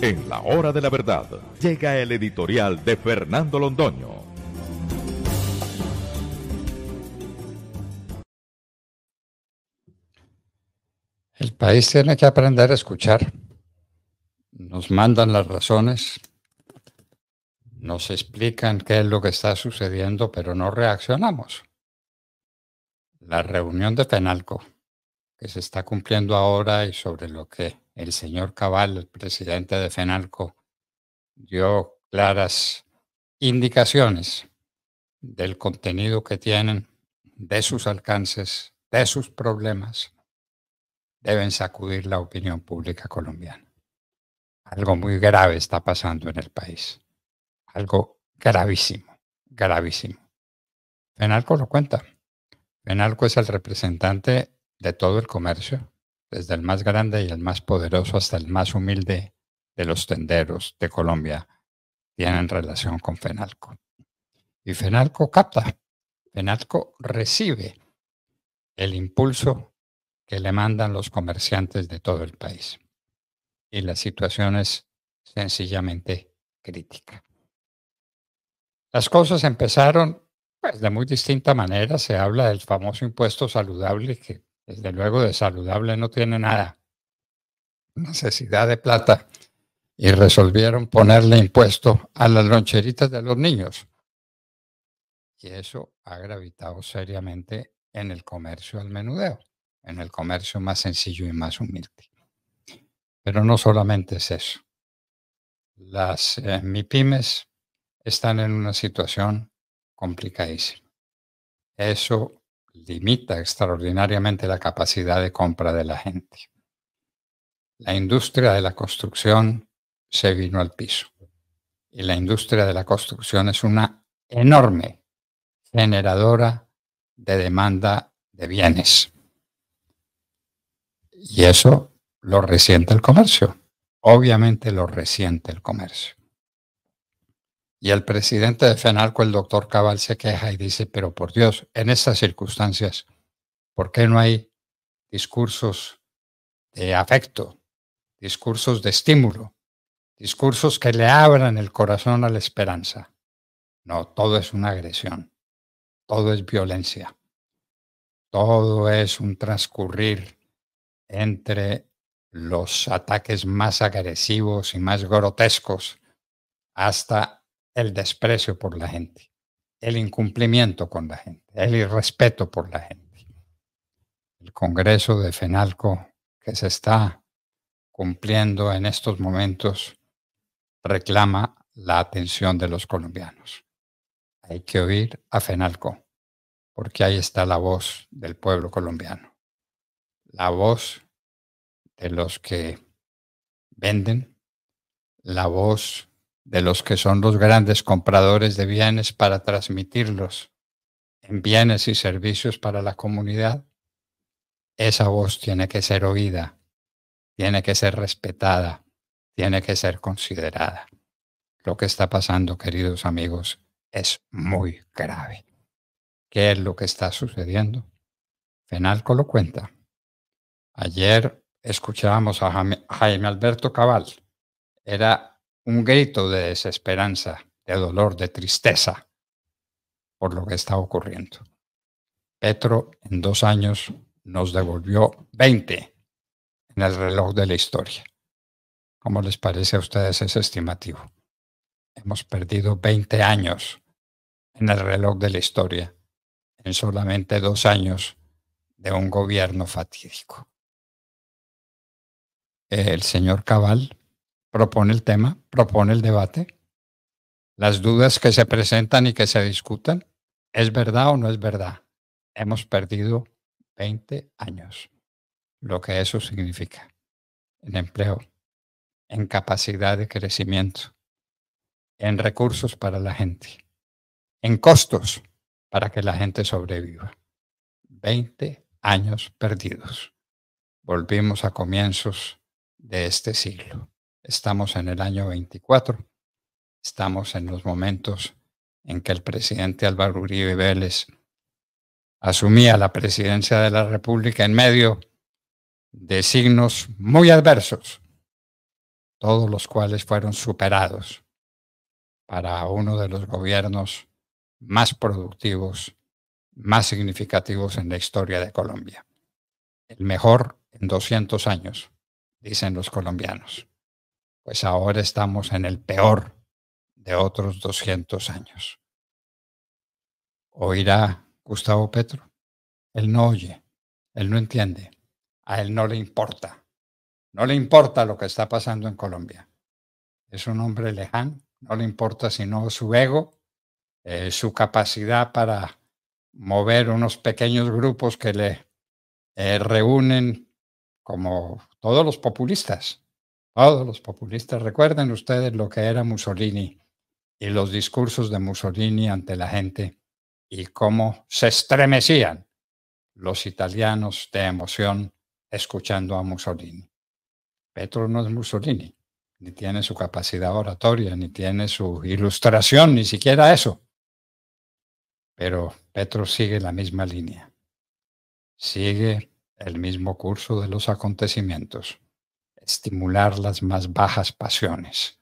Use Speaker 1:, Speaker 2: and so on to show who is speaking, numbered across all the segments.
Speaker 1: En la hora de la verdad llega el editorial de Fernando Londoño. El país tiene que aprender a escuchar. Nos mandan las razones, nos explican qué es lo que está sucediendo, pero no reaccionamos. La reunión de Penalco, que se está cumpliendo ahora y sobre lo que el señor Cabal, el presidente de FENALCO, dio claras indicaciones del contenido que tienen, de sus alcances, de sus problemas, deben sacudir la opinión pública colombiana. Algo muy grave está pasando en el país. Algo gravísimo, gravísimo. Fenalco lo cuenta. Fenalco es el representante de todo el comercio, desde el más grande y el más poderoso hasta el más humilde de los tenderos de Colombia, tienen relación con Fenalco. Y Fenalco capta, Fenalco recibe el impulso que le mandan los comerciantes de todo el país. Y la situación es sencillamente crítica. Las cosas empezaron pues, de muy distinta manera. Se habla del famoso impuesto saludable que desde luego de saludable no tiene nada. Necesidad de plata. Y resolvieron ponerle impuesto a las loncheritas de los niños. Y eso ha gravitado seriamente en el comercio al menudeo, en el comercio más sencillo y más humilde. Pero no solamente es eso. Las eh, MIPIMES están en una situación complicadísima. Eso limita extraordinariamente la capacidad de compra de la gente. La industria de la construcción se vino al piso. Y la industria de la construcción es una enorme generadora de demanda de bienes. Y eso lo resiente el comercio. Obviamente lo resiente el comercio. Y el presidente de FENALCO, el doctor Cabal, se queja y dice, pero por Dios, en estas circunstancias, ¿por qué no hay discursos de afecto, discursos de estímulo, discursos que le abran el corazón a la esperanza? No, todo es una agresión, todo es violencia, todo es un transcurrir entre los ataques más agresivos y más grotescos hasta el desprecio por la gente, el incumplimiento con la gente, el irrespeto por la gente. El Congreso de FENALCO que se está cumpliendo en estos momentos reclama la atención de los colombianos. Hay que oír a FENALCO, porque ahí está la voz del pueblo colombiano, la voz de los que venden, la voz de los que son los grandes compradores de bienes para transmitirlos en bienes y servicios para la comunidad, esa voz tiene que ser oída, tiene que ser respetada, tiene que ser considerada. Lo que está pasando, queridos amigos, es muy grave. ¿Qué es lo que está sucediendo? Fenalco lo cuenta. Ayer escuchábamos a Jaime Alberto Cabal. Era un grito de desesperanza, de dolor, de tristeza por lo que está ocurriendo. Petro en dos años nos devolvió 20 en el reloj de la historia. ¿Cómo les parece a ustedes ese estimativo? Hemos perdido 20 años en el reloj de la historia en solamente dos años de un gobierno fatídico. El señor Cabal propone el tema, propone el debate, las dudas que se presentan y que se discutan, ¿es verdad o no es verdad? Hemos perdido 20 años, lo que eso significa en empleo, en capacidad de crecimiento, en recursos para la gente, en costos para que la gente sobreviva. 20 años perdidos. Volvimos a comienzos de este siglo. Estamos en el año 24. Estamos en los momentos en que el presidente Álvaro Uribe Vélez asumía la presidencia de la República en medio de signos muy adversos, todos los cuales fueron superados para uno de los gobiernos más productivos, más significativos en la historia de Colombia. El mejor en 200 años, dicen los colombianos pues ahora estamos en el peor de otros 200 años. ¿Oirá Gustavo Petro? Él no oye, él no entiende, a él no le importa, no le importa lo que está pasando en Colombia. Es un hombre lejano, no le importa sino su ego, eh, su capacidad para mover unos pequeños grupos que le eh, reúnen como todos los populistas, todos los populistas, recuerden ustedes lo que era Mussolini y los discursos de Mussolini ante la gente y cómo se estremecían los italianos de emoción escuchando a Mussolini. Petro no es Mussolini, ni tiene su capacidad oratoria, ni tiene su ilustración, ni siquiera eso. Pero Petro sigue la misma línea, sigue el mismo curso de los acontecimientos estimular las más bajas pasiones,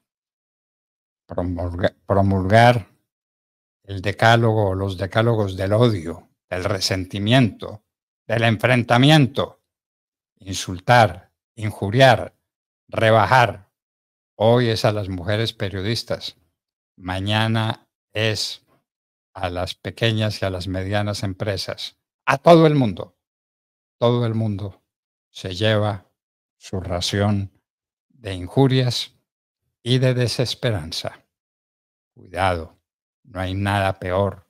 Speaker 1: promulgar el decálogo o los decálogos del odio, del resentimiento, del enfrentamiento, insultar, injuriar, rebajar. Hoy es a las mujeres periodistas, mañana es a las pequeñas y a las medianas empresas, a todo el mundo. Todo el mundo se lleva su ración de injurias y de desesperanza. Cuidado, no hay nada peor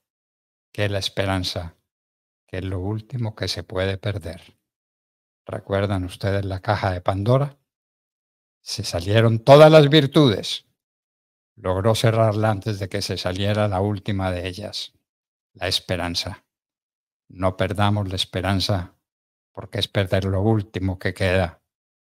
Speaker 1: que la esperanza, que es lo último que se puede perder. ¿Recuerdan ustedes la caja de Pandora? Se salieron todas las virtudes. Logró cerrarla antes de que se saliera la última de ellas, la esperanza. No perdamos la esperanza porque es perder lo último que queda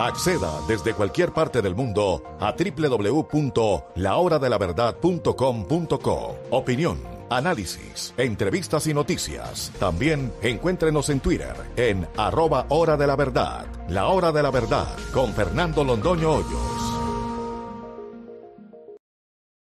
Speaker 1: Acceda desde cualquier parte del mundo a www.lahoradelaverdad.com.co. Opinión, análisis, entrevistas y noticias. También encuéntrenos en Twitter en arroba hora de la verdad. La hora de la verdad con Fernando Londoño Hoyos.